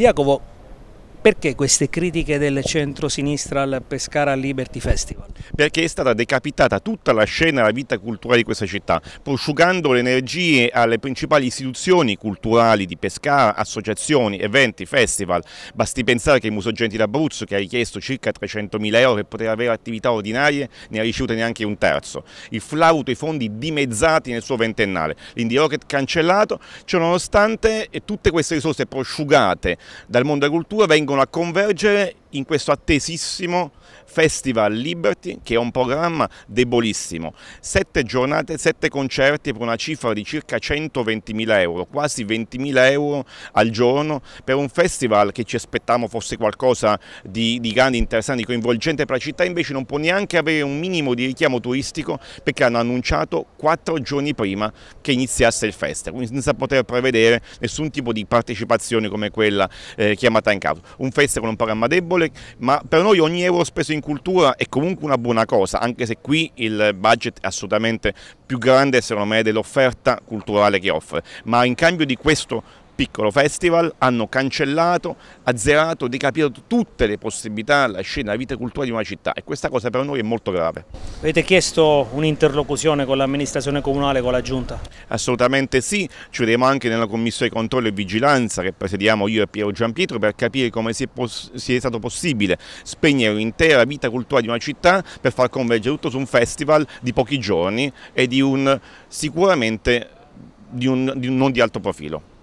Diácovo Perché queste critiche del centro-sinistra al Pescara Liberty Festival? Perché è stata decapitata tutta la scena e la vita culturale di questa città, prosciugando le energie alle principali istituzioni culturali di Pescara, associazioni, eventi, festival. Basti pensare che il Museo Genti d'Abruzzo, che ha richiesto circa 300.000 euro per poter avere attività ordinarie, ne ha ricevuto neanche un terzo. Il flauto i fondi dimezzati nel suo ventennale, l'Indie Rocket cancellato, ciononostante tutte queste risorse prosciugate dal mondo della cultura vengono vengono a convergere in questo attesissimo Festival Liberty che è un programma debolissimo. Sette giornate, sette concerti per una cifra di circa 120.000 euro, quasi 20.000 euro al giorno per un festival che ci aspettavamo fosse qualcosa di, di grande, interessante, coinvolgente per la città, invece non può neanche avere un minimo di richiamo turistico perché hanno annunciato quattro giorni prima che iniziasse il festival, quindi senza poter prevedere nessun tipo di partecipazione come quella eh, chiamata in causa. Un festival con un programma debole, singole, ma per noi ogni euro speso in cultura è comunque una buona cosa, anche se qui il budget è assolutamente più grande secondo me dell'offerta culturale che offre, ma in cambio di questo piccolo festival, hanno cancellato, azzerato, decapitato tutte le possibilità, la scena, la vita culturale di una città e questa cosa per noi è molto grave. Avete chiesto un'interlocuzione con l'amministrazione comunale, con la Giunta? Assolutamente sì, ci vediamo anche nella commissione di controllo e vigilanza che presidiamo io e Piero Giampietro per capire come sia, sia stato possibile spegnere l'intera vita culturale di una città per far convergere tutto su un festival di pochi giorni e di un sicuramente di un, di un non di alto profilo.